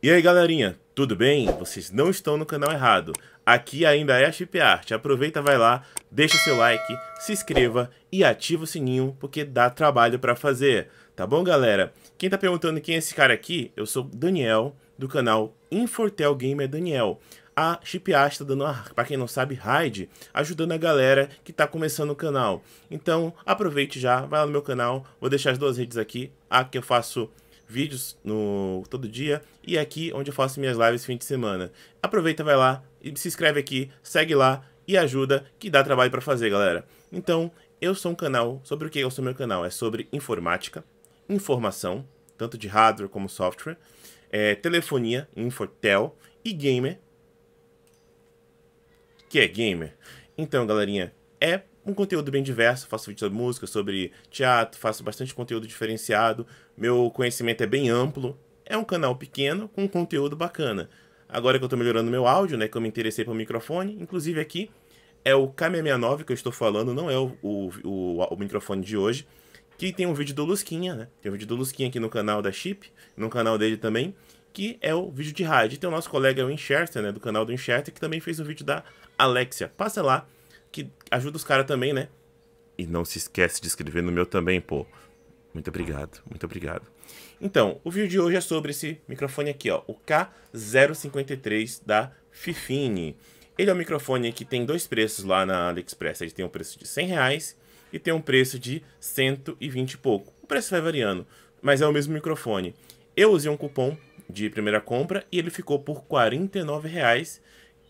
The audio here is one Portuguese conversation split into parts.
E aí galerinha, tudo bem? Vocês não estão no canal errado. Aqui ainda é a Chip Art. Aproveita, vai lá, deixa seu like, se inscreva e ativa o sininho porque dá trabalho para fazer. Tá bom, galera? Quem tá perguntando quem é esse cara aqui, eu sou Daniel do canal Infortel Gamer Daniel. A Chip Art tá dando, ah, para quem não sabe, raid, ajudando a galera que tá começando o canal. Então, aproveite já, vai lá no meu canal, vou deixar as duas redes aqui, a que eu faço vídeos no todo dia e é aqui onde eu faço minhas lives fim de semana. Aproveita, vai lá e se inscreve aqui, segue lá e ajuda que dá trabalho para fazer, galera. Então, eu sou um canal, sobre o que eu sou meu canal? É sobre informática, informação, tanto de hardware como software, é, telefonia, infotel e gamer, que é gamer. Então, galerinha, é um conteúdo bem diverso, faço vídeos sobre música, sobre teatro, faço bastante conteúdo diferenciado, meu conhecimento é bem amplo, é um canal pequeno com conteúdo bacana. Agora que eu estou melhorando meu áudio, né, que eu me interessei pelo microfone, inclusive aqui é o K669 que eu estou falando, não é o, o, o, o microfone de hoje, que tem um vídeo do Lusquinha, né? Tem um vídeo do Lusquinha aqui no canal da Chip, no canal dele também, que é o vídeo de rádio. tem o nosso colega o Enxerster, né, do canal do Enxerster, que também fez um vídeo da Alexia. Passa lá, que ajuda os caras também, né? E não se esquece de escrever no meu também, pô. Muito obrigado, muito obrigado. Então, o vídeo de hoje é sobre esse microfone aqui, ó, o K053 da Fifine. Ele é um microfone que tem dois preços lá na AliExpress. Ele tem um preço de 100 reais e tem um preço de 120 e pouco. O preço vai variando, mas é o mesmo microfone. Eu usei um cupom de primeira compra e ele ficou por R$ 49 reais.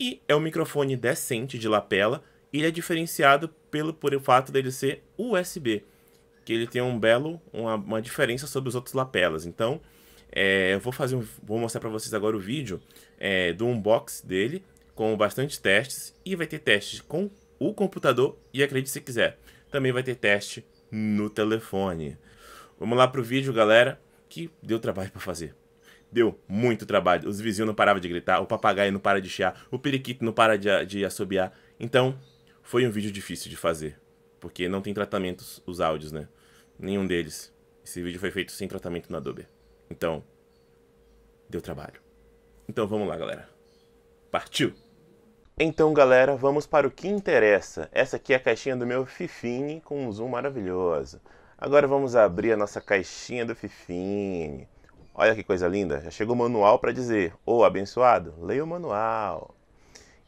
E é um microfone decente de lapela, ele é diferenciado pelo, por o fato dele ser USB, que ele tem um belo, uma, uma diferença sobre os outros lapelas. Então, é, eu vou, fazer um, vou mostrar para vocês agora o vídeo é, do unbox dele, com bastante testes, e vai ter testes com o computador e acredite se quiser, também vai ter teste no telefone. Vamos lá pro vídeo, galera, que deu trabalho para fazer. Deu muito trabalho. Os vizinhos não paravam de gritar, o papagaio não para de chiar, o periquito não para de, de assobiar. Então, foi um vídeo difícil de fazer, porque não tem tratamentos os áudios, né? Nenhum deles. Esse vídeo foi feito sem tratamento no Adobe. Então, deu trabalho. Então vamos lá, galera. Partiu! Então, galera, vamos para o que interessa. Essa aqui é a caixinha do meu Fifine com um zoom maravilhoso. Agora vamos abrir a nossa caixinha do Fifine. Olha que coisa linda, já chegou o manual para dizer, ô oh, abençoado, leia o manual.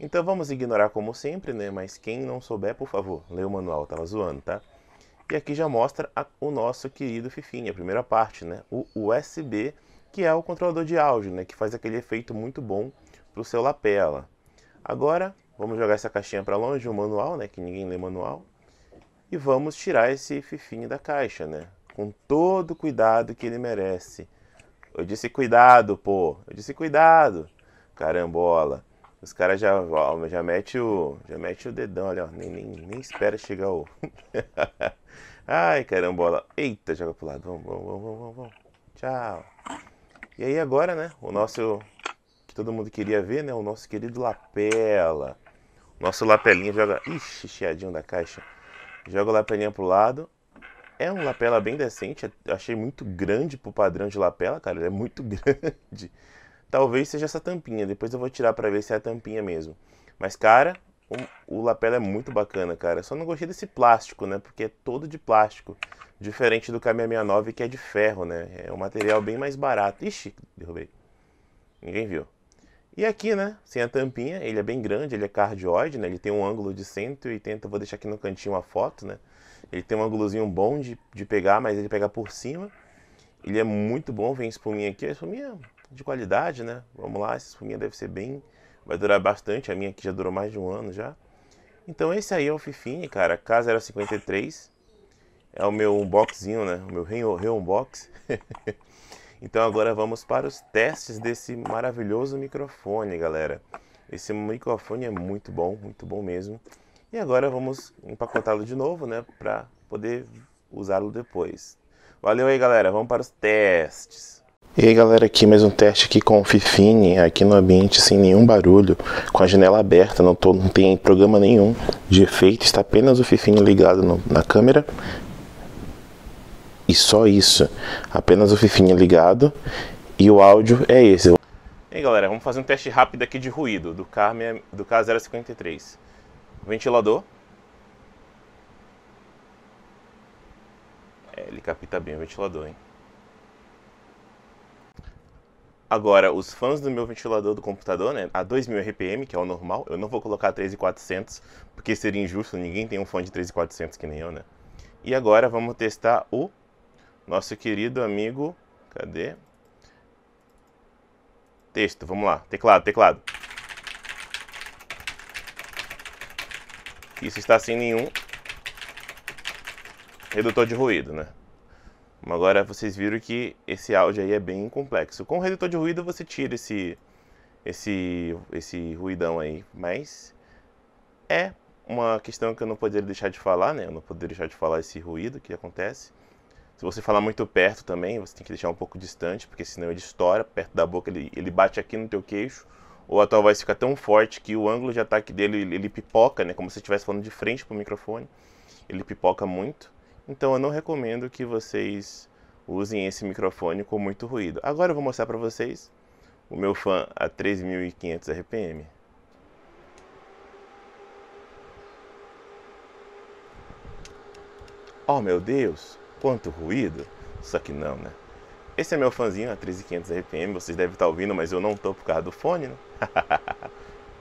Então vamos ignorar como sempre, né? Mas quem não souber, por favor, lê o manual, tava zoando, tá? E aqui já mostra a, o nosso querido Fifinha, a primeira parte, né? O USB, que é o controlador de áudio, né? Que faz aquele efeito muito bom pro seu lapela. Agora, vamos jogar essa caixinha para longe, o manual, né? Que ninguém lê manual. E vamos tirar esse Fifinha da caixa, né? Com todo o cuidado que ele merece. Eu disse cuidado, pô. Eu disse cuidado. Carambola. Os caras já, já mete o já mete o dedão ali, ó. Nem, nem, nem espera chegar o. Ai, carambola. Eita, joga pro lado. Vamos, vamos, vamos, vamos, vamos. Tchau. E aí agora, né? O nosso. Que todo mundo queria ver, né? O nosso querido Lapela. Nosso lapelinha joga. Ixi, chiadinho da caixa. Joga o lapelinha pro lado. É um lapela bem decente. Achei muito grande pro padrão de lapela, cara. Ele é muito grande. Talvez seja essa tampinha, depois eu vou tirar para ver se é a tampinha mesmo. Mas, cara, o, o lapela é muito bacana, cara. Só não gostei desse plástico, né? Porque é todo de plástico. Diferente do K669, que é de ferro, né? É um material bem mais barato. Ixi, derrubei. Ninguém viu. E aqui, né? Sem a tampinha, ele é bem grande, ele é cardioide, né? Ele tem um ângulo de 180, vou deixar aqui no cantinho a foto, né? Ele tem um ângulozinho bom de, de pegar, mas ele pega por cima. Ele é muito bom, vem espuminha aqui. A espuminha de qualidade, né? Vamos lá, essa espuminha deve ser bem. Vai durar bastante, a minha aqui já durou mais de um ano já. Então esse aí é o Fifine, cara. Casa era 53. É o meu unboxinho, né? O meu re-unbox. então agora vamos para os testes desse maravilhoso microfone, galera. Esse microfone é muito bom, muito bom mesmo. E agora vamos empacotá-lo de novo, né? Para poder usá-lo depois. Valeu aí, galera. Vamos para os testes. E aí galera, aqui mais um teste aqui com o Fifine, aqui no ambiente sem nenhum barulho, com a janela aberta, não, tô, não tem programa nenhum de efeito, está apenas o Fifine ligado no, na câmera e só isso, apenas o Fifine ligado e o áudio é esse. E aí galera, vamos fazer um teste rápido aqui de ruído do, K, do K053. Ventilador. É, ele capta bem o ventilador, hein? Agora, os fãs do meu ventilador do computador, né, a 2000 RPM, que é o normal, eu não vou colocar 3400, porque seria injusto, ninguém tem um fã de 3400 que nem eu, né? E agora vamos testar o nosso querido amigo, cadê? Texto, vamos lá, teclado, teclado. Isso está sem nenhum redutor de ruído, né? Então, agora vocês viram que esse áudio aí é bem complexo. Com o redutor de ruído você tira esse, esse, esse ruidão aí, mas é uma questão que eu não poderia deixar de falar, né? Eu não poderia deixar de falar esse ruído que acontece. Se você falar muito perto também, você tem que deixar um pouco distante, porque senão ele estoura perto da boca, ele, ele bate aqui no teu queixo, ou a tua voz fica tão forte que o ângulo de ataque dele, ele, ele pipoca, né? Como se estivesse falando de frente pro microfone. Ele pipoca muito. Então eu não recomendo que vocês usem esse microfone com muito ruído. Agora eu vou mostrar para vocês o meu fã a 3.500 RPM. Oh meu Deus, quanto ruído! Só que não, né? Esse é meu fanzinho a 3.500 RPM, vocês devem estar tá ouvindo, mas eu não tô por causa do fone, né?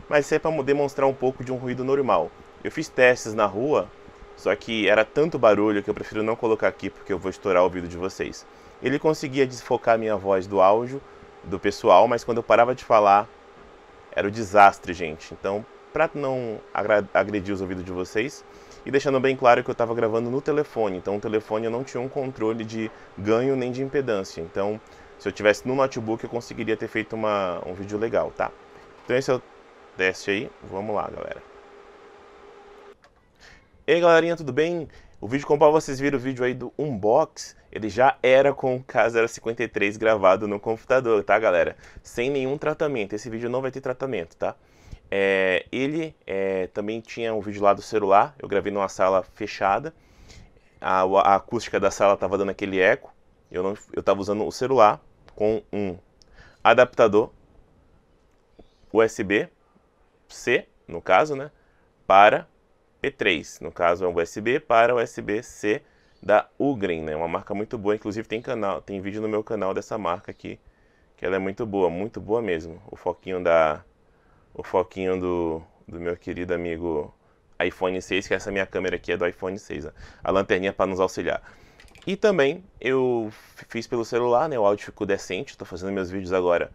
mas isso é para demonstrar um pouco de um ruído normal. Eu fiz testes na rua só que era tanto barulho que eu prefiro não colocar aqui porque eu vou estourar o ouvido de vocês. Ele conseguia desfocar minha voz do áudio do pessoal, mas quando eu parava de falar era o um desastre, gente. Então, para não agredir os ouvidos de vocês e deixando bem claro que eu estava gravando no telefone, então o telefone eu não tinha um controle de ganho nem de impedância. Então, se eu tivesse no notebook eu conseguiria ter feito uma, um vídeo legal, tá? Então esse é o teste aí. Vamos lá, galera. Ei galerinha, tudo bem? O vídeo com o qual vocês viram o vídeo aí do unbox, ele já era com o K053 gravado no computador, tá galera? Sem nenhum tratamento, esse vídeo não vai ter tratamento, tá? É, ele é, também tinha um vídeo lá do celular, eu gravei numa sala fechada, a, a acústica da sala estava dando aquele eco, eu, não, eu tava usando o celular com um adaptador USB-C, no caso, né? Para P3, no caso é um USB para USB-C da Ugren, né? Uma marca muito boa, inclusive tem canal, tem vídeo no meu canal dessa marca aqui, que ela é muito boa, muito boa mesmo. O foquinho da o foquinho do, do meu querido amigo iPhone 6, que essa minha câmera aqui é do iPhone 6, né? a lanterninha para nos auxiliar. E também eu fiz pelo celular, né? O áudio ficou decente, estou fazendo meus vídeos agora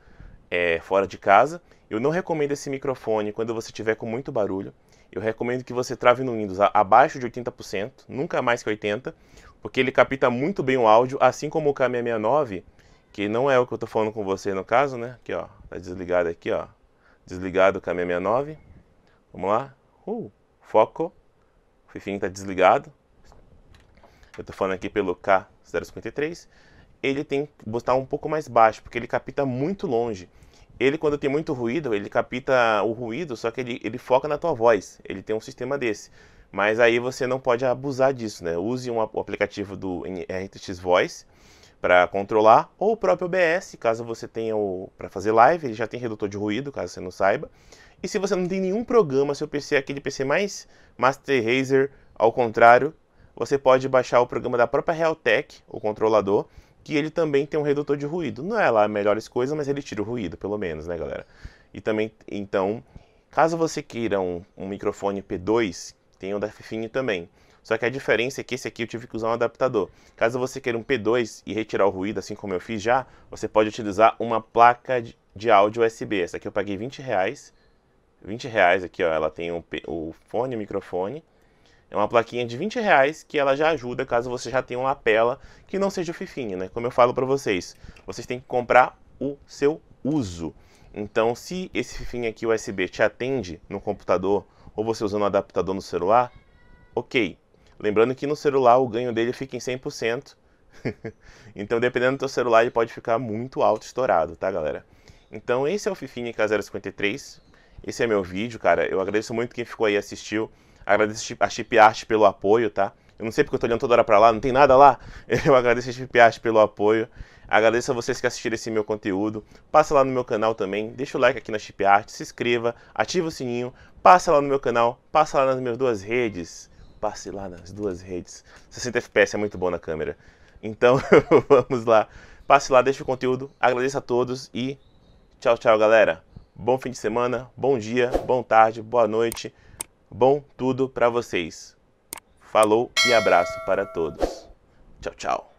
é, fora de casa. Eu não recomendo esse microfone quando você tiver com muito barulho eu recomendo que você trave no Windows abaixo de 80%, nunca mais que 80%, porque ele capta muito bem o áudio, assim como o K669, que não é o que eu estou falando com você no caso, né? Aqui, ó, tá desligado aqui, ó. Desligado o K669. Vamos lá. Uh, foco. O fifinho tá desligado. Eu estou falando aqui pelo K053. Ele tem que botar um pouco mais baixo, porque ele capta muito longe ele quando tem muito ruído, ele capta o ruído, só que ele, ele foca na tua voz. Ele tem um sistema desse. Mas aí você não pode abusar disso, né? Use um, o aplicativo do RTX Voice para controlar ou o próprio OBS, caso você tenha o para fazer live, ele já tem redutor de ruído, caso você não saiba. E se você não tem nenhum programa, seu PC é aquele PC mais Master Razer, ao contrário, você pode baixar o programa da própria Realtek, o controlador, que ele também tem um redutor de ruído. Não é lá a melhores coisas mas ele tira o ruído, pelo menos, né, galera? E também, então, caso você queira um, um microfone P2, tem o da Fifine também. Só que a diferença é que esse aqui eu tive que usar um adaptador. Caso você queira um P2 e retirar o ruído, assim como eu fiz já, você pode utilizar uma placa de áudio USB. Essa aqui eu paguei 20 reais. 20 reais aqui, ó. Ela tem o o fone, o microfone é uma plaquinha de 20 reais que ela já ajuda caso você já tenha um lapela que não seja o fifinho, né? Como eu falo para vocês, vocês têm que comprar o seu uso. Então, se esse fifinho aqui USB te atende no computador ou você usando um adaptador no celular, ok. Lembrando que no celular o ganho dele fica em 100%. então, dependendo do teu celular, ele pode ficar muito alto estourado, tá, galera? Então, esse é o Fifinha K053. Esse é meu vídeo, cara. Eu agradeço muito quem ficou aí e assistiu. Agradeço a Chip Art pelo apoio, tá? Eu não sei porque eu tô olhando toda hora pra lá, não tem nada lá. Eu agradeço a Chip Art pelo apoio. Agradeço a vocês que assistiram esse meu conteúdo. Passa lá no meu canal também, deixa o like aqui na Chip Art, se inscreva, ativa o sininho, passa lá no meu canal, passa lá nas minhas duas redes. Passe lá nas duas redes. 60 FPS é muito bom na câmera. Então, vamos lá. Passe lá, deixa o conteúdo. Agradeço a todos e tchau, tchau, galera. Bom fim de semana, bom dia, bom tarde, boa noite bom tudo para vocês. Falou e abraço para todos. Tchau, tchau.